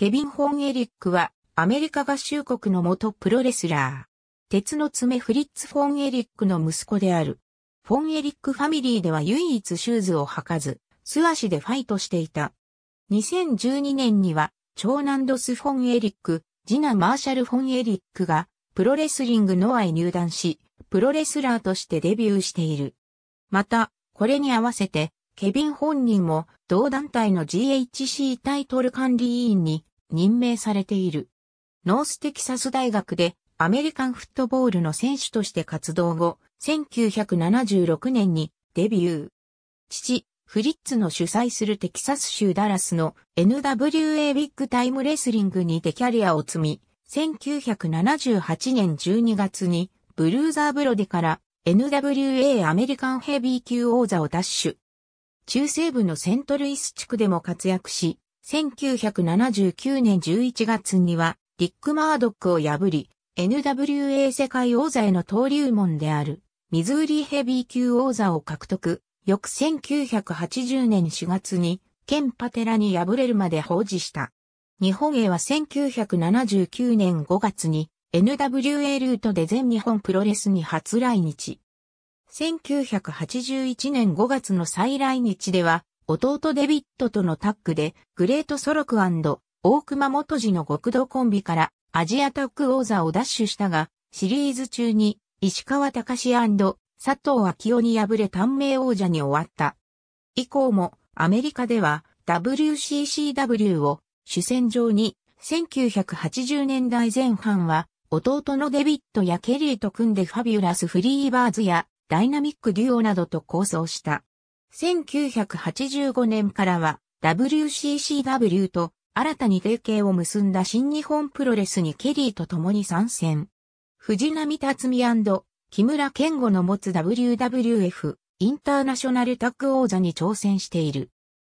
ケビン・ホン・エリックはアメリカ合衆国の元プロレスラー。鉄の爪フリッツ・フォン・エリックの息子である。フォン・エリックファミリーでは唯一シューズを履かず、素足でファイトしていた。2012年には、長男ドス・フォン・エリック、次男マーシャル・フォン・エリックが、プロレスリングノアへ入団し、プロレスラーとしてデビューしている。また、これに合わせて、ケビン本人も同団体の GHC タイトル管理委員に任命されている。ノーステキサス大学でアメリカンフットボールの選手として活動後、1976年にデビュー。父、フリッツの主催するテキサス州ダラスの NWA ビッグタイムレスリングにてキャリアを積み、1978年12月にブルーザーブロディから NWA アメリカンヘビー級王座を奪取。中西部のセントルイス地区でも活躍し、1979年11月には、ディック・マードックを破り、NWA 世界王座への登竜門である、ミズーリヘビー級王座を獲得。翌1980年4月に、ケンパテラに敗れるまで放置した。日本へは1979年5月に NWA ルートで全日本プロレスに初来日。1981年5月の再来日では弟デビットとのタッグで、グレートソロク大熊元次の極道コンビからアジアタッグ王座を奪取したが、シリーズ中に石川隆佐藤昭夫に敗れ短命王者に終わった。以降もアメリカでは WCCW を主戦場に1980年代前半は弟のデビットやケリーと組んでファビュラスフリーバーズやダイナミックデュオなどと構想した。1985年からは WCCW と新たに提携を結んだ新日本プロレスにケリーと共に参戦。藤波辰美木村健吾の持つ WWF インターナショナルタッグ王座に挑戦している。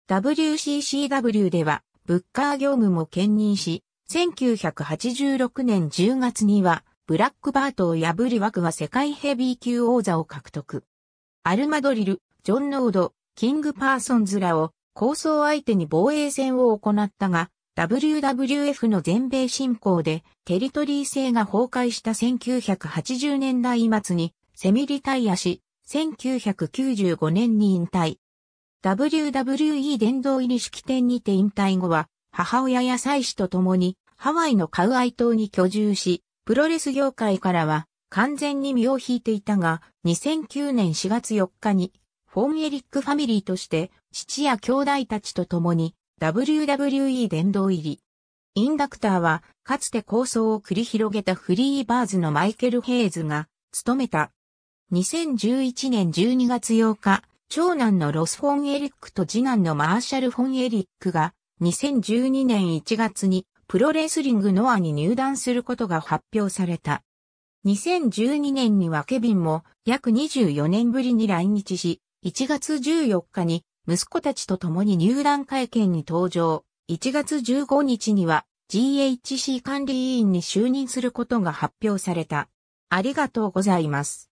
WCCW ではブッカー業務も兼任し、1986年10月にはブラックバートを破り枠は世界ヘビー級王座を獲得。アルマドリル、ジョン・ノード、キング・パーソンズらを構想相手に防衛戦を行ったが、WWF の全米侵攻でテリトリー制が崩壊した1980年代末にセミリタイアし、1995年に引退。WWE 殿堂入り式典にて引退後は、母親や妻子と共にハワイのカウアイ島に居住し、プロレス業界からは完全に身を引いていたが、2009年4月4日にフォン・エリックファミリーとして、父や兄弟たちと共に、WWE 殿堂入り。インダクターは、かつて構想を繰り広げたフリーバーズのマイケル・ヘイズが、務めた。2011年12月8日、長男のロス・フォン・エリックと次男のマーシャル・フォン・エリックが、2012年1月に、プロレスリングノアに入団することが発表された。2012年にはケビンも約24年ぶりに来日し、1月14日に息子たちと共に入団会見に登場。1月15日には GHC 管理委員に就任することが発表された。ありがとうございます。